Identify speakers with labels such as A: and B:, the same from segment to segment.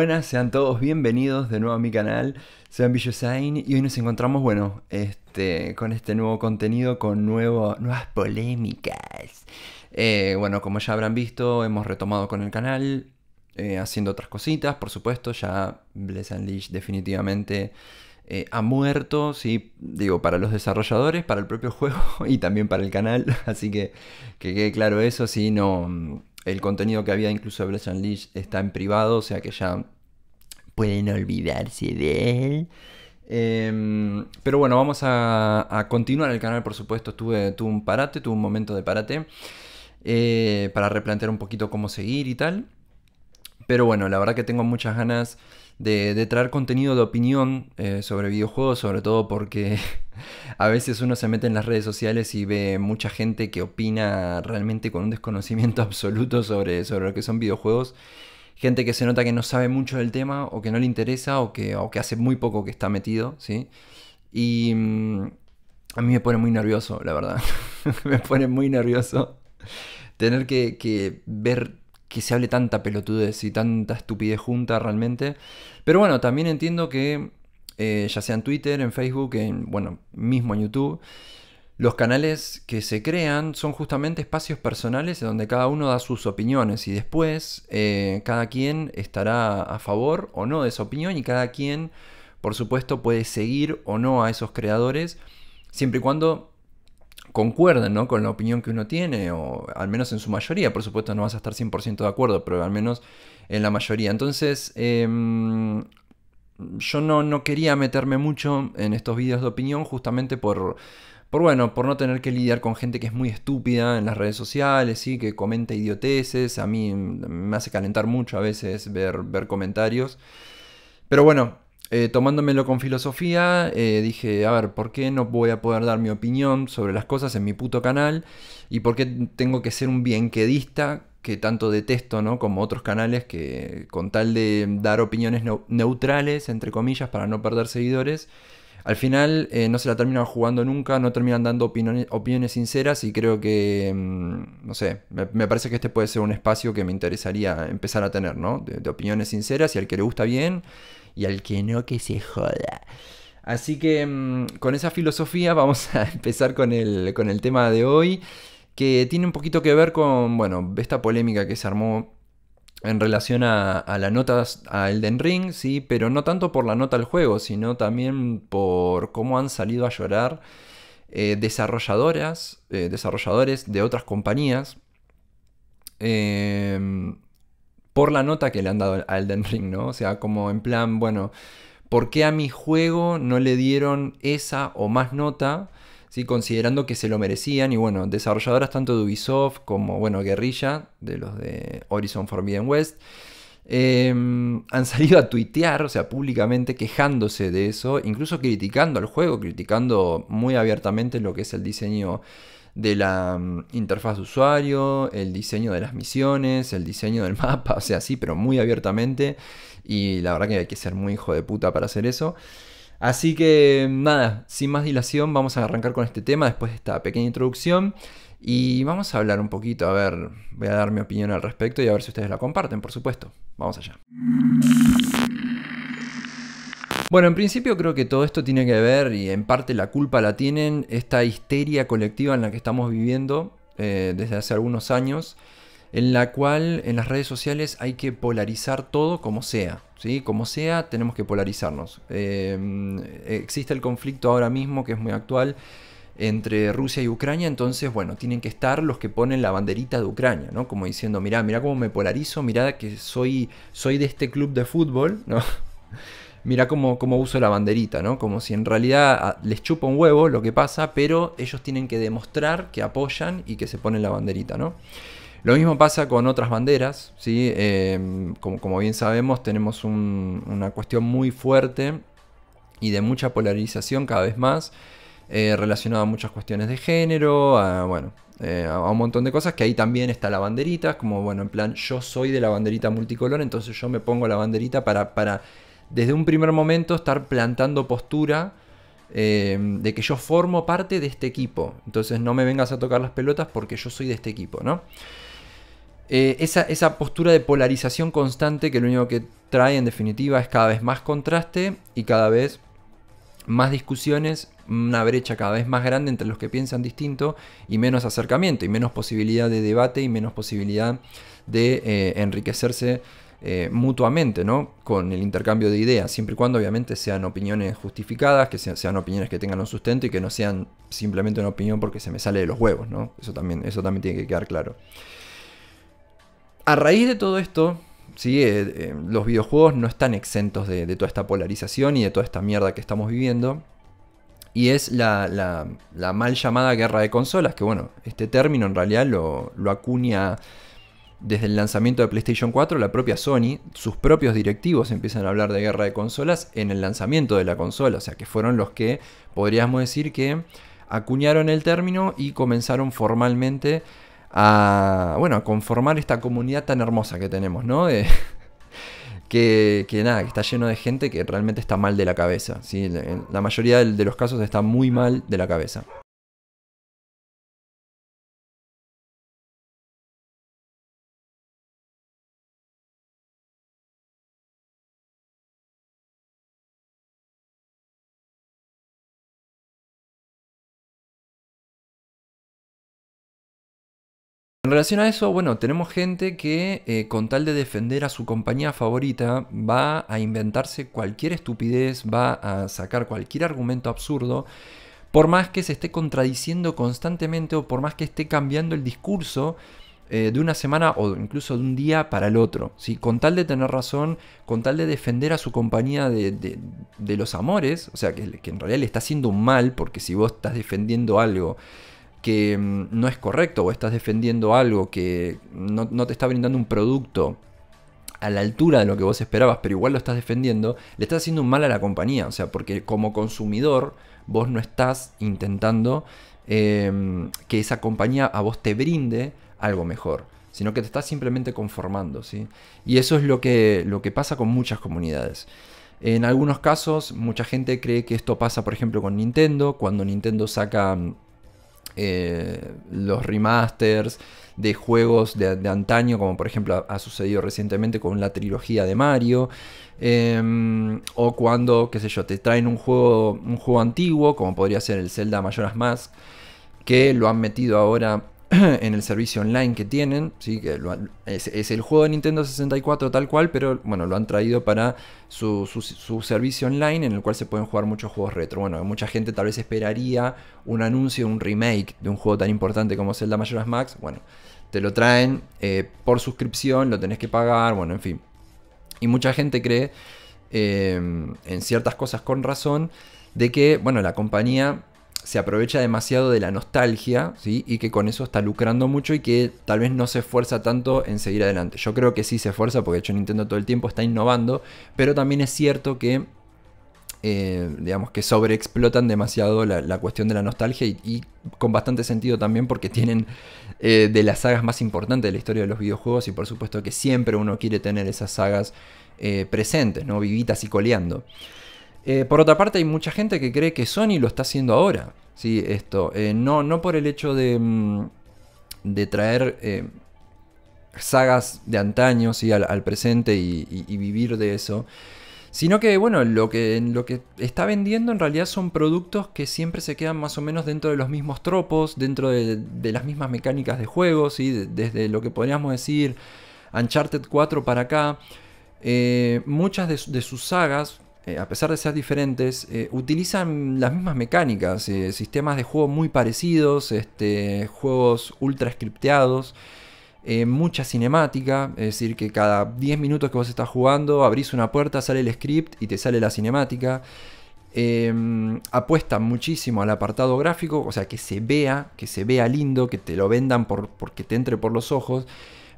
A: buenas, sean todos bienvenidos de nuevo a mi canal. sean Ambitiousine y hoy nos encontramos, bueno, este, con este nuevo contenido, con nuevas polémicas. Eh, bueno, como ya habrán visto, hemos retomado con el canal, eh, haciendo otras cositas, por supuesto. Ya Bless and definitivamente eh, ha muerto, sí, digo, para los desarrolladores, para el propio juego y también para el canal. Así que que quede claro eso, si no el contenido que había incluso de Bless and está en privado, o sea que ya pueden olvidarse de él. Em, pero bueno, vamos a, continuar el canal, por supuesto. Tuve, un parate, tuve un momento de parate eh, para replantear un poquito cómo seguir y tal. Pero bueno, la verdad que tengo muchas ganas de, traer contenido de opinión eh, sobre videojuegos, sobre todo porque a veces uno se mete en las redes sociales y ve mucha gente que opina realmente con un desconocimiento absoluto sobre, sobre lo que son videojuegos gente que se nota que no sabe mucho del tema o que no le interesa o que, que hace muy poco que está metido, ¿sí? Y mm, a mí me pone muy nervioso, la verdad. me pone muy nervioso tener que, ver que se hable tanta pelotudez y tanta estupidez junta realmente. Pero bueno, también entiendo que eh, ya sea en Twitter, en Facebook, en, bueno, mismo en YouTube, los canales que se crean son justamente espacios personales en donde cada uno da sus opiniones y después eh, cada quien estará a favor o no de esa opinión y cada quien, por supuesto, puede seguir o no a esos creadores siempre y cuando concuerden con la opinión que uno tiene, o al menos en su mayoría, por supuesto no vas a estar 100% de acuerdo, pero al menos en la mayoría. Entonces, em, yo no, quería meterme mucho en estos vídeos de opinión justamente por, por bueno, por no tener que lidiar con gente que es muy estúpida en las redes sociales, y que comenta idioteces, a mí me hace calentar mucho a veces ver, comentarios. Pero bueno, eh, tomándomelo con filosofía, eh, dije, a ver, ¿por qué no voy a poder dar mi opinión sobre las cosas en mi puto canal? ¿Y por qué tengo que ser un bienquedista que tanto detesto, ¿no? Como otros canales que con tal de dar opiniones neutrales, entre comillas, para no perder seguidores, al final eh, no se la terminan jugando nunca, no terminan dando opiniones, sinceras y creo que, mm, no sé, me, parece que este puede ser un espacio que me interesaría empezar a tener, ¿no? De, opiniones sinceras y al que le gusta bien y al que no que se joda. Así que mm, con esa filosofía vamos a empezar con el, con el tema de hoy que tiene un poquito que ver con, bueno, esta polémica que se armó en relación a, la nota a Elden Ring, sí, pero no tanto por la nota al juego, sino también por cómo han salido a llorar eh, desarrolladoras, eh, desarrolladores de otras compañías, em, por la nota que le han dado a Elden Ring, ¿no? O sea, como en plan, bueno, ¿por qué a mi juego no le dieron esa o más nota? considerando que se lo merecían. Y bueno, desarrolladoras tanto de Ubisoft como, bueno, Guerrilla, de los de Horizon Forbidden West, eh, han salido a tuitear, o sea, públicamente quejándose de eso, incluso criticando al juego, criticando muy abiertamente lo que es el diseño de la mm, interfaz de usuario, el diseño de las misiones, el diseño del mapa, o sea, sí, pero muy abiertamente. Y la verdad que hay que ser muy hijo de puta para hacer eso. Así que nada, sin más dilación vamos a arrancar con este tema después de esta pequeña introducción y vamos a hablar un poquito, a ver, voy a dar mi opinión al respecto y a ver si ustedes la comparten, por supuesto. Vamos allá. Bueno, en principio creo que todo esto tiene que ver y en parte la culpa la tienen esta histeria colectiva en la que estamos viviendo eh, desde hace algunos años en la cual en las redes sociales hay que polarizar todo como sea. ¿sí? Como sea, tenemos que polarizarnos. Em, existe el conflicto ahora mismo, que es muy actual, entre Rusia y Ucrania, entonces, bueno, tienen que estar los que ponen la banderita de Ucrania, ¿no? Como diciendo, mirá, mirá cómo me polarizo, mirá que soy, soy de este club de fútbol, ¿no? mirá cómo, cómo, uso la banderita, ¿no? Como si en realidad ah, les chupa un huevo lo que pasa, pero ellos tienen que demostrar que apoyan y que se ponen la banderita, ¿no? Lo mismo pasa con otras banderas, ¿sí? Eh, como, bien sabemos tenemos una cuestión muy fuerte y de mucha polarización cada vez más eh, relacionada a muchas cuestiones de género, a, bueno, eh, a un montón de cosas, que ahí también está la banderita, como bueno, en plan, yo soy de la banderita multicolor, entonces yo me pongo la banderita para, para desde un primer momento estar plantando postura de que yo formo parte de este equipo, entonces no me vengas a tocar las pelotas porque yo soy de este equipo, ¿no? Eh, esa, postura de polarización constante que lo único que trae en definitiva es cada vez más contraste y cada vez más discusiones, una brecha cada vez más grande entre los que piensan distinto y menos acercamiento y menos posibilidad de debate y menos posibilidad de eh, enriquecerse eh, mutuamente, ¿no? Con el intercambio de ideas, siempre y cuando obviamente sean opiniones justificadas, que sean, opiniones que tengan un sustento y que no sean simplemente una opinión porque se me sale de los huevos, ¿no? Eso también, eso también tiene que quedar claro. A raíz de todo esto, ¿sí? Eh, eh, los videojuegos no están exentos de, toda esta polarización y de toda esta mierda que estamos viviendo. Y es la, mal llamada guerra de consolas, que bueno, este término en realidad lo, lo acuña desde el lanzamiento de PlayStation 4, la propia Sony, sus propios directivos empiezan a hablar de guerra de consolas en el lanzamiento de la consola, o sea que fueron los que podríamos decir que acuñaron el término y comenzaron formalmente a, bueno, a conformar esta comunidad tan hermosa que tenemos, ¿no? que, nada, que está lleno de gente que realmente está mal de la cabeza. ¿sí? La mayoría de los casos está muy mal de la cabeza. En relación a eso, bueno, tenemos gente que eh, con tal de defender a su compañía favorita va a inventarse cualquier estupidez, va a sacar cualquier argumento absurdo, por más que se esté contradiciendo constantemente o por más que esté cambiando el discurso eh, de una semana o incluso de un día para el otro. Con tal de tener razón, con tal de defender a su compañía de, los amores, o sea, que, que en realidad le está haciendo un mal, porque si vos estás defendiendo algo que mm, no es correcto o estás defendiendo algo que no, te está brindando un producto a la altura de lo que vos esperabas, pero igual lo estás defendiendo, le estás haciendo un mal a la compañía. O sea, porque como consumidor vos no estás intentando em, que esa compañía a vos te brinde algo mejor sino que te estás simplemente conformando, ¿sí? Y eso es lo que, lo que pasa con muchas comunidades. En algunos casos, mucha gente cree que esto pasa, por ejemplo, con Nintendo, cuando Nintendo saca eh, los remasters de juegos de, antaño, como por ejemplo ha, sucedido recientemente con la trilogía de Mario, eh, o cuando, qué sé yo, te traen un juego, un juego antiguo, como podría ser el Zelda Majora's Mask, que lo han metido ahora en el servicio online que tienen, ¿sí? que es, el juego de Nintendo 64 tal cual, pero bueno, lo han traído para su, servicio online en el cual se pueden jugar muchos juegos retro. Bueno, mucha gente tal vez esperaría un anuncio, un remake de un juego tan importante como Zelda Majora's Max. Bueno, te lo traen eh, por suscripción, lo tenés que pagar, bueno, en fin. Y mucha gente cree em, en ciertas cosas con razón de que, bueno, la compañía se aprovecha demasiado de la nostalgia, ¿sí? Y que con eso está lucrando mucho y que tal vez no se esfuerza tanto en seguir adelante. Yo creo que sí se esfuerza, porque de hecho Nintendo todo el tiempo está innovando, pero también es cierto que eh, digamos que sobreexplotan demasiado la, cuestión de la nostalgia y, con bastante sentido también porque tienen eh, de las sagas más importantes de la historia de los videojuegos y por supuesto que siempre uno quiere tener esas sagas eh, presentes, ¿no? Vivitas y coleando. Eh, por otra parte, hay mucha gente que cree que Sony lo está haciendo ahora. Sí, esto. Eh, no, no por el hecho de, mm, traer eh, sagas de antaño al, presente y, vivir de eso. Sino que, bueno, lo que, lo que está vendiendo en realidad son productos que siempre se quedan más o menos dentro de los mismos tropos, dentro de, las mismas mecánicas de juego, desde lo que podríamos decir Uncharted 4 para acá. muchas de sus sagas eh, a pesar de ser diferentes, eh, utilizan las mismas mecánicas, eh, sistemas de juego muy parecidos, este, juegos ultra scripteados, mucha cinemática, es decir, que cada 10 minutos que vos estás jugando abrís una puerta, sale el script y te sale la cinemática. Em, apuestan muchísimo al apartado gráfico, o sea, que se vea, que se vea lindo, que te lo vendan por, porque te entre por los ojos.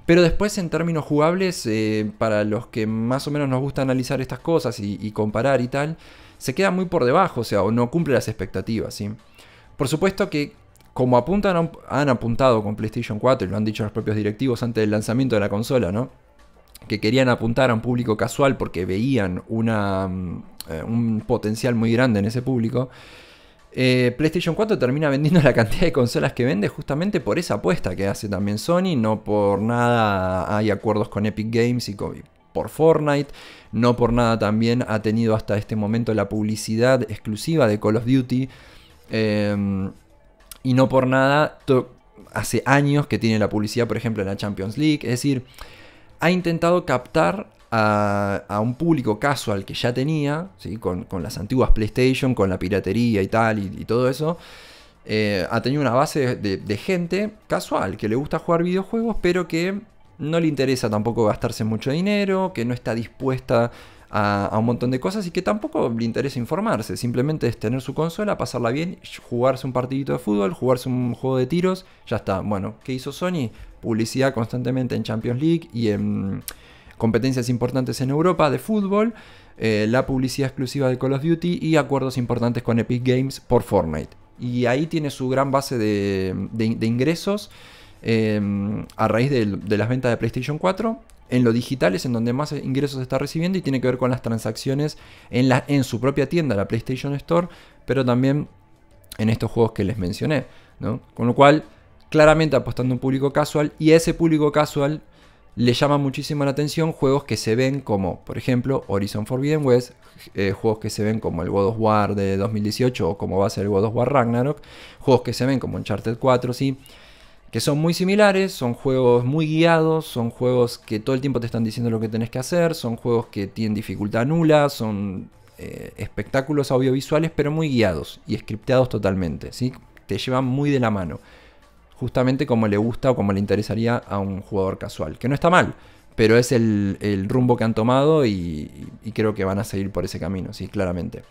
A: Pero después en términos jugables, eh, para los que más o menos nos gusta analizar estas cosas y, comparar y tal, se queda muy por debajo, o sea, no cumple las expectativas. ¿sí? Por supuesto que como han apuntado con PlayStation 4, y lo han dicho los propios directivos antes del lanzamiento de la consola, ¿no? que querían apuntar a un público casual porque veían mm, eh, un potencial muy grande en ese público, eh, PlayStation 4 termina vendiendo la cantidad de consolas que vende justamente por esa apuesta que hace también Sony, no por nada hay acuerdos con Epic Games y por Fortnite, no por nada también ha tenido hasta este momento la publicidad exclusiva de Call of Duty em, y no por nada hace años que tiene la publicidad, por ejemplo, en la Champions League, es decir, ha intentado captar a, un público casual que ya tenía, ¿sí? con, las antiguas PlayStation, con la piratería y tal, y, todo eso, eh, ha tenido una base de, gente casual que le gusta jugar videojuegos, pero que no le interesa tampoco gastarse mucho dinero, que no está dispuesta a, a un montón de cosas y que tampoco le interesa informarse. Simplemente es tener su consola, pasarla bien, jugarse un partidito de fútbol, jugarse un juego de tiros, ya está. Bueno, ¿qué hizo Sony? Publicidad constantemente en Champions League y en competencias importantes en Europa de fútbol, eh, la publicidad exclusiva de Call of Duty y acuerdos importantes con Epic Games por Fortnite. Y ahí tiene su gran base de, ingresos em, a raíz de, las ventas de PlayStation 4 en lo digital es en donde más ingresos está recibiendo y tiene que ver con las transacciones en, su propia tienda, la PlayStation Store, pero también en estos juegos que les mencioné. Con lo cual, claramente apostando a un público casual y ese público casual le llama muchísimo la atención juegos que se ven como, por ejemplo, Horizon Forbidden West, eh, juegos que se ven como el God of War de 2018 o como va a ser el God of War Ragnarok, juegos que se ven como Uncharted 4, sí, que son muy similares, son juegos muy guiados, son juegos que todo el tiempo te están diciendo lo que tenés que hacer, son juegos que tienen dificultad nula, son eh, espectáculos audiovisuales pero muy guiados y scripteados totalmente, sí, te llevan muy de la mano justamente como le gusta o como le interesaría a un jugador casual, que no está mal, pero es el, rumbo que han tomado y, creo que van a seguir por ese camino, sí, claramente.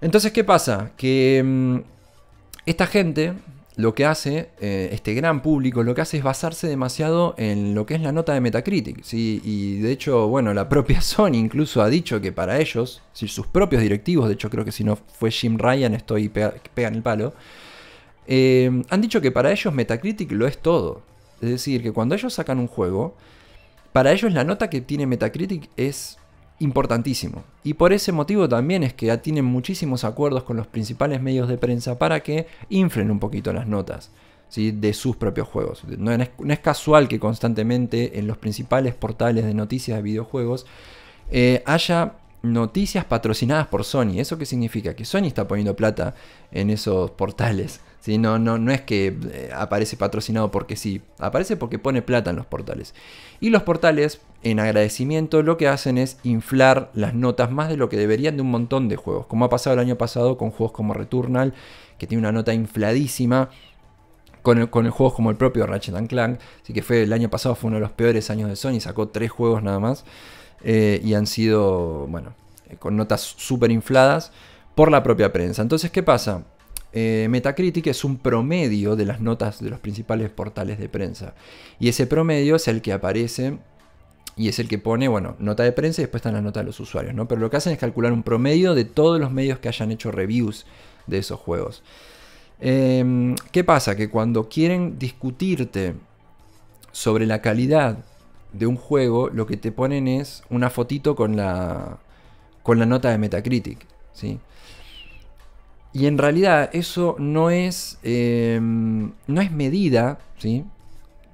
A: Entonces, ¿qué pasa? Que mm, esta gente lo que hace, eh, este gran público, lo que hace es basarse demasiado en lo que es la nota de Metacritic. ¿sí? Y de hecho, bueno, la propia Sony incluso ha dicho que para ellos, sus propios directivos, de hecho creo que si no fue Jim Ryan, estoy pega, pegan el palo, eh, han dicho que para ellos Metacritic lo es todo. Es decir, que cuando ellos sacan un juego, para ellos la nota que tiene Metacritic es importantísimo. Y por ese motivo también es que ya tienen muchísimos acuerdos con los principales medios de prensa para que inflen un poquito las notas. de sus propios juegos. No es, casual que constantemente en los principales portales de noticias de videojuegos eh, haya noticias patrocinadas por Sony. ¿Eso qué significa? Que Sony está poniendo plata en esos portales. No, no, no es que eh, aparece patrocinado porque sí, aparece porque pone plata en los portales. Y los portales, en agradecimiento, lo que hacen es inflar las notas más de lo que deberían de un montón de juegos, como ha pasado el año pasado con juegos como Returnal, que tiene una nota infladísima. Con, el, con juegos como el propio Ratchet Clank, así que fue el año pasado fue uno de los peores años de Sony, sacó tres juegos nada más eh, y han sido, bueno, eh, con notas súper infladas por la propia prensa. Entonces, ¿qué pasa? Eh, Metacritic es un promedio de las notas de los principales portales de prensa. Y ese promedio es el que aparece y es el que pone, bueno, nota de prensa y después están las notas de los usuarios, ¿no? Pero lo que hacen es calcular un promedio de todos los medios que hayan hecho reviews de esos juegos. Em, ¿Qué pasa? Que cuando quieren discutirte sobre la calidad de un juego, lo que te ponen es una fotito con la, con la nota de Metacritic, ¿sí? sí y en realidad eso no es, eh, no es medida, ¿sí?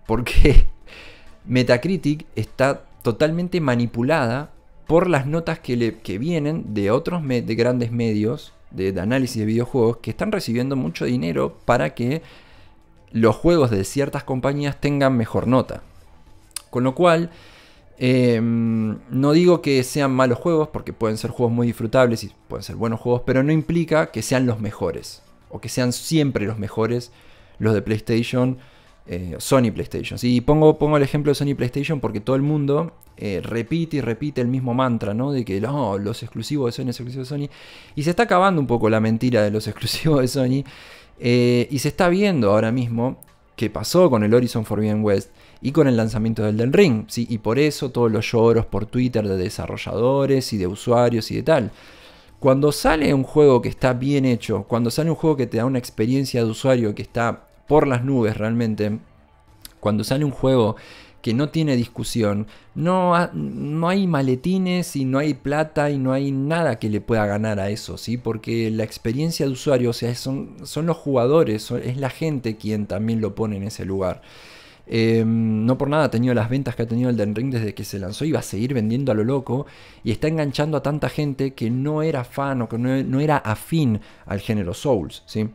A: Porque Metacritic está totalmente manipulada por las notas que, vienen de otros de grandes medios de, análisis de videojuegos que están recibiendo mucho dinero para que los juegos de ciertas compañías tengan mejor nota. Con lo cual, Em, no digo que sean malos juegos, porque pueden ser juegos muy disfrutables y pueden ser buenos juegos, pero no implica que sean los mejores, o que sean siempre los mejores los de PlayStation, eh, Sony PlayStation. Y pongo, pongo el ejemplo de Sony PlayStation porque todo el mundo eh, repite y repite el mismo mantra, ¿no? De que los exclusivos de Sony, los exclusivos de Sony. Y se está acabando un poco la mentira de los exclusivos de Sony. Eh, y se está viendo ahora mismo que pasó con el Horizon Forbidden West y con el lanzamiento del Elden Ring, ¿sí? y por eso todos los lloros por Twitter de desarrolladores y de usuarios y de tal. Cuando sale un juego que está bien hecho, cuando sale un juego que te da una experiencia de usuario que está por las nubes realmente, cuando sale un juego que no tiene discusión, no, hay maletines y no hay plata y no hay nada que le pueda ganar a eso, ¿sí? Porque la experiencia de usuario, sea, son, los jugadores, es la gente quien también lo pone en ese lugar. Em, no por nada ha tenido las ventas que ha tenido el Ring desde que se lanzó iba a seguir vendiendo a lo loco. Y está enganchando a tanta gente que no era fan o que no, era afín al género Souls, ¿sí?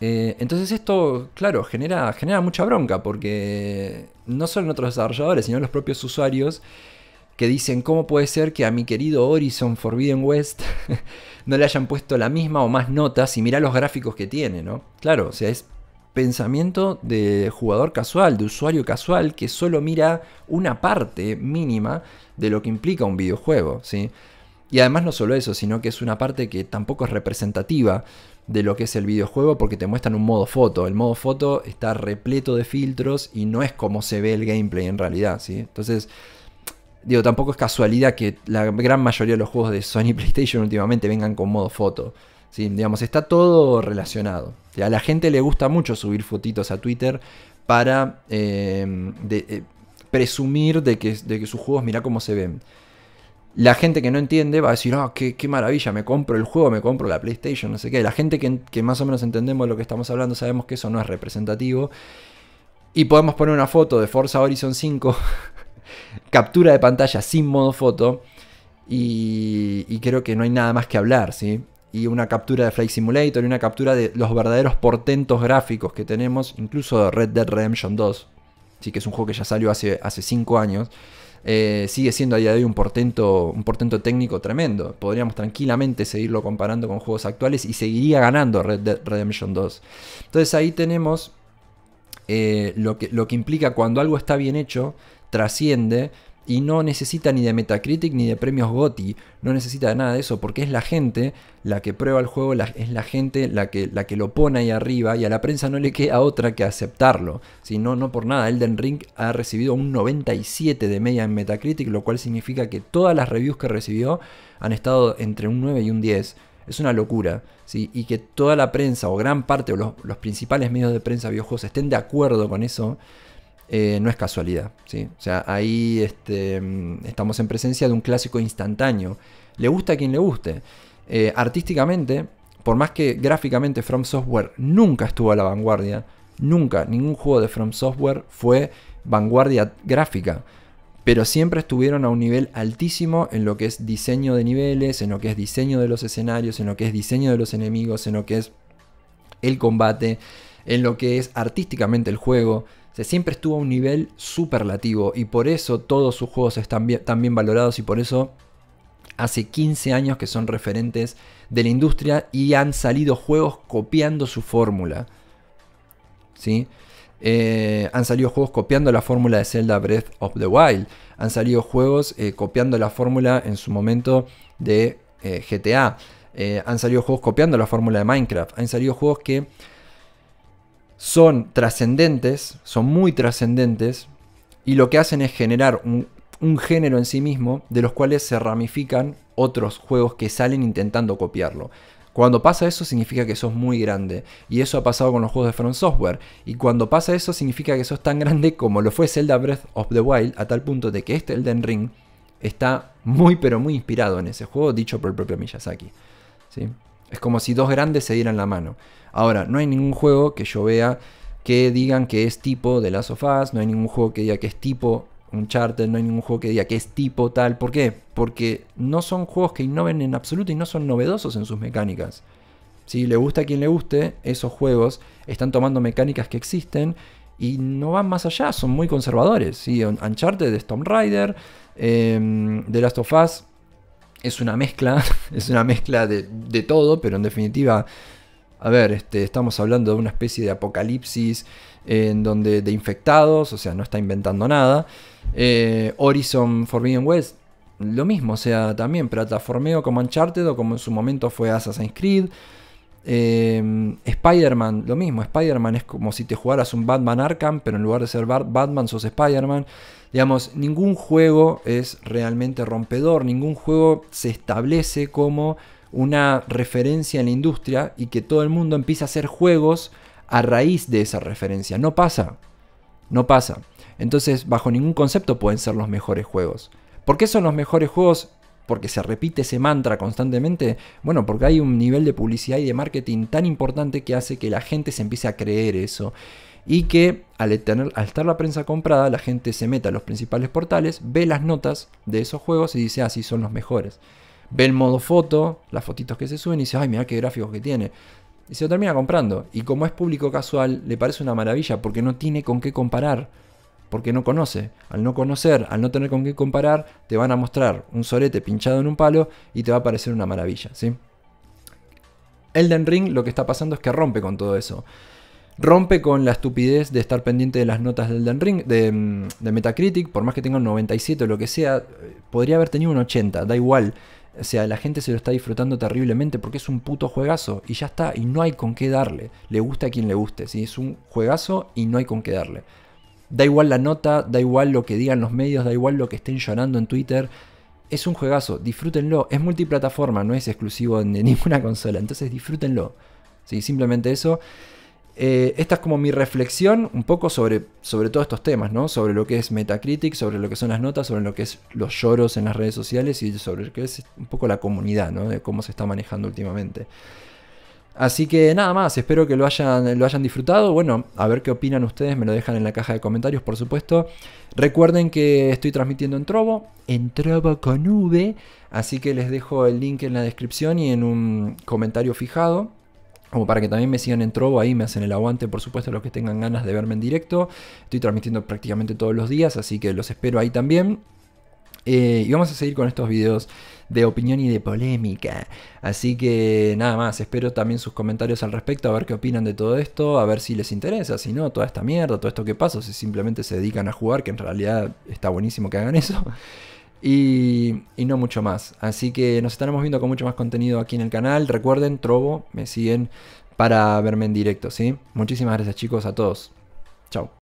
A: Eh, entonces esto, claro, genera, genera mucha bronca porque no solo en otros desarrolladores, sino los propios usuarios que dicen cómo puede ser que a mi querido Horizon Forbidden West no le hayan puesto la misma o más notas y mirá los gráficos que tiene, ¿no? Claro, o sea, es pensamiento de jugador casual, de usuario casual, que solo mira una parte mínima de lo que implica un videojuego, ¿sí? Y además no solo eso, sino que es una parte que tampoco es representativa de lo que es el videojuego porque te muestran un modo foto. El modo foto está repleto de filtros y no es como se ve el gameplay en realidad, ¿sí? Entonces, digo, tampoco es casualidad que la gran mayoría de los juegos de Sony PlayStation últimamente vengan con modo foto. ¿sí? Digamos, está todo relacionado. A la gente le gusta mucho subir fotitos a Twitter para em, eh, presumir de que, de que sus juegos, mirá cómo se ven. La gente que no entiende va a decir, ah, oh, qué, maravilla, me compro el juego, me compro la PlayStation, no sé qué. La gente que, más o menos entendemos lo que estamos hablando sabemos que eso no es representativo. Y podemos poner una foto de Forza Horizon 5, captura de pantalla sin modo foto, y, creo que no hay nada más que hablar, ¿sí? y una captura de Flight Simulator y una captura de los verdaderos portentos gráficos que tenemos, incluso Red Dead Redemption 2, sí que es un juego que ya salió hace 5 años, eh, sigue siendo a día de hoy un portento, un portento técnico tremendo. Podríamos tranquilamente seguirlo comparando con juegos actuales y seguiría ganando Red Dead Redemption 2. Entonces ahí tenemos eh, lo, que, lo que implica cuando algo está bien hecho, trasciende y no necesita ni de Metacritic ni de premios GOTY, no necesita nada de eso, porque es la gente la que prueba el juego, es la gente la que, la que lo pone ahí arriba y a la prensa no le queda otra que aceptarlo. Si no, por nada, Elden Ring ha recibido un 97 de media en Metacritic, lo cual significa que todas las reviews que recibió han estado entre un 9 y un 10. Es una locura, ¿sí? Y que toda la prensa o gran parte o los, los principales medios de prensa videojuegos estén de acuerdo con eso, eh, no es casualidad. ¿sí? O sea, ahí este, mm, estamos en presencia de un clásico instantáneo. Le gusta a quien le guste. Eh, artísticamente, por más que gráficamente From Software nunca estuvo a la vanguardia, nunca, ningún juego de From Software fue vanguardia gráfica. Pero siempre estuvieron a un nivel altísimo en lo que es diseño de niveles, en lo que es diseño de los escenarios, en lo que es diseño de los enemigos, en lo que es el combate, en lo que es artísticamente el juego siempre estuvo a un nivel superlativo y por eso todos sus juegos están bien, valorados y por eso hace 15 años que son referentes de la industria y han salido juegos copiando su fórmula. ¿Sí? Eh, han salido juegos copiando la fórmula de Zelda Breath of the Wild. Han salido juegos eh, copiando la fórmula en su momento de eh, GTA. han salido juegos copiando la fórmula de Minecraft. Han salido juegos que son trascendentes, son muy trascendentes, y lo que hacen es generar un, género en sí mismo de los cuales se ramifican otros juegos que salen intentando copiarlo. Cuando pasa eso significa que sos muy grande, y eso ha pasado con los juegos de From Software, y cuando pasa eso significa que sos tan grande como lo fue Zelda Breath of the Wild, a tal punto de que este Elden Ring está muy pero muy inspirado en ese juego dicho por el propio Miyazaki. ¿sí? Es como si dos grandes se dieran la mano. Ahora, no hay ningún juego que yo vea que digan que es tipo de Last of Us, no hay ningún juego que diga que es tipo un Uncharted, no hay ningún juego que diga que es tipo tal. ¿Por qué? Porque no son juegos que innoven en absoluto y no son novedosos en sus mecánicas. Si le gusta a quien le guste, esos juegos están tomando mecánicas que existen y no van más allá, son muy conservadores. Uncharted de Storm Rider. eh, em, The Last of Us es una mezcla, es una mezcla de todo, pero en definitiva a ver, este, estamos hablando de una especie de apocalipsis en donde de infectados, o sea, no está inventando nada. Eh, Horizon Forbidden West, lo mismo, o sea, también plataformeo como Uncharted o como en su momento fue Assassin's Creed. Eh, Spider-Man, lo mismo, Spider-Man es como si te jugaras un Batman Arkham, pero en lugar de ser Batman sos Spider-Man. Digamos, ningún juego es realmente rompedor, ningún juego se establece como una referencia en la industria y que todo el mundo empiece a hacer juegos a raíz de esa referencia. No pasa. No pasa. Entonces, bajo ningún concepto pueden ser los mejores juegos. ¿Por qué son los mejores juegos? Porque se repite ese mantra constantemente. Bueno, porque hay un nivel de publicidad y de marketing tan importante que hace que la gente se empiece a creer eso. Y que al, estar la prensa comprada, la gente se meta a los principales portales, ve las notas de esos juegos y dice, así ah, son los mejores ve el modo foto, las fotitos que se suben y dice, ay, mira qué gráficos que tiene. Y se lo termina comprando. Y como es público casual, le parece una maravilla porque no tiene con qué comparar. Porque no conoce. Al no conocer, al no tener con qué comparar, te van a mostrar un solete pinchado en un palo y te va a parecer una maravilla, ¿sí? Elden Ring lo que está pasando es que rompe con todo eso. Rompe con la estupidez de estar pendiente de las notas del Elden Ring, de, mm, de Metacritic, por más que tenga un 97 o lo que sea, eh, podría haber tenido un 80, da igual o sea, la gente se lo está disfrutando terriblemente porque es un puto juegazo y ya está, y no hay con qué darle. Le gusta a quien le guste, si es un juegazo y no hay con qué darle. Da igual la nota, da igual lo que digan los medios, da igual lo que estén llorando en Twitter. Es un juegazo, disfrútenlo. Es multiplataforma, no es exclusivo de ninguna consola, entonces disfrútenlo. ¿sí? Simplemente eso. Eh, esta es como mi reflexión un poco sobre, sobre todos estos temas, ¿no? Sobre lo que es Metacritic, sobre lo que son las notas, sobre lo que es los lloros en las redes sociales y sobre lo que es un poco la comunidad, ¿no? De cómo se está manejando últimamente. Así que nada más, espero que lo hayan, lo hayan disfrutado. Bueno, a ver qué opinan ustedes, me lo dejan en la caja de comentarios, por supuesto. Recuerden que estoy transmitiendo en Trovo, en Trovo con V, así que les dejo el link en la descripción y en un comentario fijado como para que también me sigan en Trovo, ahí me hacen el aguante, por supuesto, los que tengan ganas de verme en directo. Estoy transmitiendo prácticamente todos los días, así que los espero ahí también. Eh, y vamos a seguir con estos videos de opinión y de polémica. Así que nada más, espero también sus comentarios al respecto, a ver qué opinan de todo esto, a ver si les interesa, si no, toda esta mierda, todo esto que pasa, si simplemente se dedican a jugar, que en realidad está buenísimo que hagan eso. Y, no mucho más. Así que nos estaremos viendo con mucho más contenido aquí en el canal. Recuerden, Trobo, me siguen para verme en directo, ¿sí? Muchísimas gracias chicos, a todos. Chao.